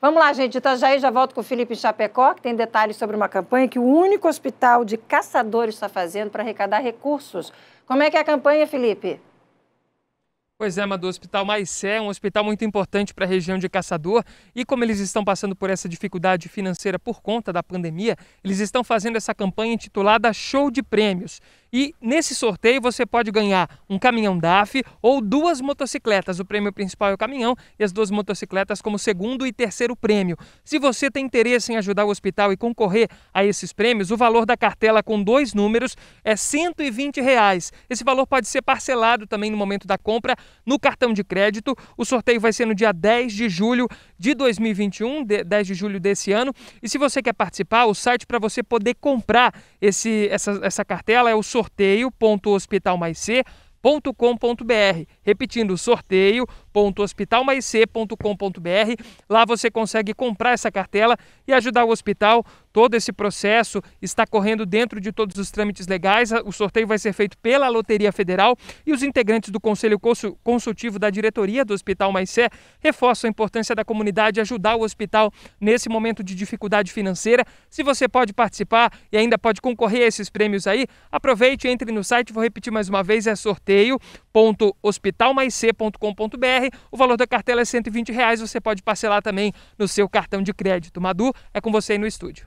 Vamos lá, gente. Itajaí, então já volto com o Felipe Chapecó, que tem detalhes sobre uma campanha que o único hospital de caçadores está fazendo para arrecadar recursos. Como é que é a campanha, Felipe? Pois é, Madu, o Hospital Maisé, é um hospital muito importante para a região de Caçador e como eles estão passando por essa dificuldade financeira por conta da pandemia, eles estão fazendo essa campanha intitulada Show de Prêmios. E nesse sorteio você pode ganhar um caminhão DAF ou duas motocicletas. O prêmio principal é o caminhão e as duas motocicletas como segundo e terceiro prêmio. Se você tem interesse em ajudar o hospital e concorrer a esses prêmios, o valor da cartela com dois números é R$ 120. Reais. Esse valor pode ser parcelado também no momento da compra no cartão de crédito. O sorteio vai ser no dia 10 de julho de 2021, 10 de julho desse ano. E se você quer participar, o site para você poder comprar esse, essa, essa cartela é o sorteio sorteio.hospitalmaisc.com.br. Repetindo, sorteio.hospitalmaisc.com.br. Lá você consegue comprar essa cartela e ajudar o hospital Todo esse processo está correndo dentro de todos os trâmites legais. O sorteio vai ser feito pela Loteria Federal e os integrantes do Conselho Consultivo da Diretoria do Hospital C reforçam a importância da comunidade ajudar o hospital nesse momento de dificuldade financeira. Se você pode participar e ainda pode concorrer a esses prêmios aí, aproveite, entre no site, vou repetir mais uma vez, é sorteio.hospitalmaicê.com.br. O valor da cartela é R$ 120, reais, você pode parcelar também no seu cartão de crédito. Madu, é com você aí no estúdio.